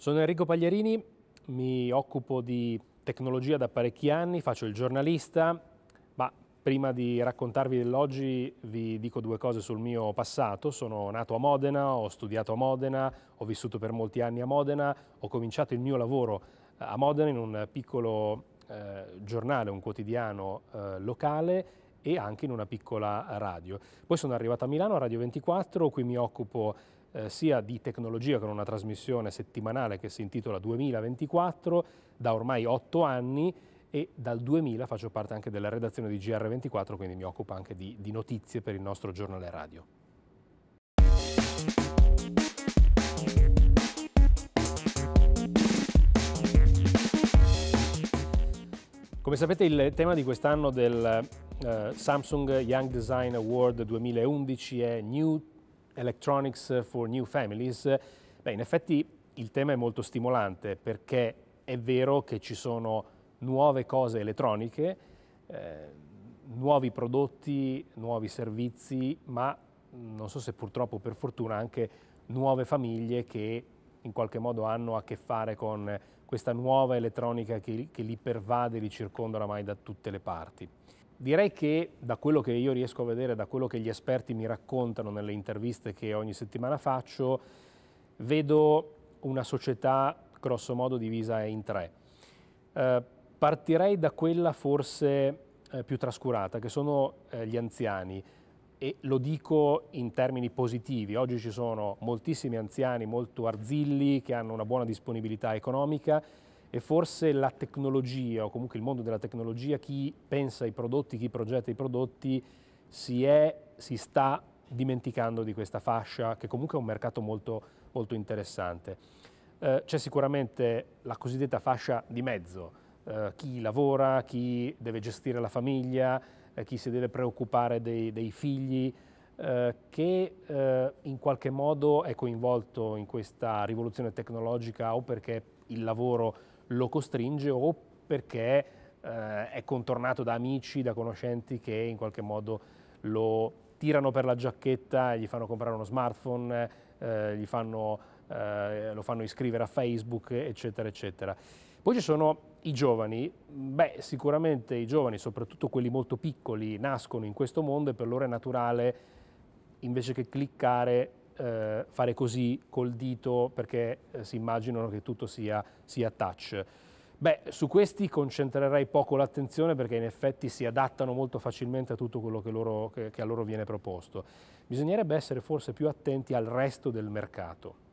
Sono Enrico Pagliarini, mi occupo di tecnologia da parecchi anni, faccio il giornalista, ma prima di raccontarvi dell'oggi vi dico due cose sul mio passato. Sono nato a Modena, ho studiato a Modena, ho vissuto per molti anni a Modena, ho cominciato il mio lavoro eh, a Modena in un piccolo eh, giornale, un quotidiano eh, locale e anche in una piccola radio. Poi sono arrivato a Milano a Radio 24, qui mi occupo eh, sia di tecnologia con una trasmissione settimanale che si intitola 2024 da ormai otto anni e dal 2000 faccio parte anche della redazione di GR24, quindi mi occupo anche di, di notizie per il nostro giornale radio. Come sapete il tema di quest'anno del eh, Samsung Young Design Award 2011 è New Electronics for New Families, beh, in effetti il tema è molto stimolante perché è vero che ci sono nuove cose elettroniche, eh, nuovi prodotti, nuovi servizi, ma non so se purtroppo per fortuna anche nuove famiglie che in qualche modo hanno a che fare con questa nuova elettronica che, che li pervade, li circonda oramai da tutte le parti. Direi che da quello che io riesco a vedere, da quello che gli esperti mi raccontano nelle interviste che ogni settimana faccio, vedo una società grossomodo divisa in tre. Eh, partirei da quella forse eh, più trascurata, che sono eh, gli anziani e lo dico in termini positivi. Oggi ci sono moltissimi anziani molto arzilli che hanno una buona disponibilità economica e forse la tecnologia o comunque il mondo della tecnologia, chi pensa ai prodotti, chi progetta i prodotti, si, è, si sta dimenticando di questa fascia che comunque è un mercato molto, molto interessante. Eh, c'è sicuramente la cosiddetta fascia di mezzo, eh, chi lavora, chi deve gestire la famiglia, eh, chi si deve preoccupare dei, dei figli, eh, che eh, in qualche modo è coinvolto in questa rivoluzione tecnologica o perché il lavoro lo costringe o perché eh, è contornato da amici, da conoscenti che in qualche modo lo tirano per la giacchetta, gli fanno comprare uno smartphone, eh, fanno, eh, lo fanno iscrivere a Facebook, eccetera, eccetera. Poi ci sono i giovani, beh sicuramente i giovani, soprattutto quelli molto piccoli, nascono in questo mondo e per loro è naturale, invece che cliccare, eh, fare così col dito perché eh, si immaginano che tutto sia, sia touch. Beh, su questi concentrerei poco l'attenzione perché in effetti si adattano molto facilmente a tutto quello che, loro, che, che a loro viene proposto. Bisognerebbe essere forse più attenti al resto del mercato.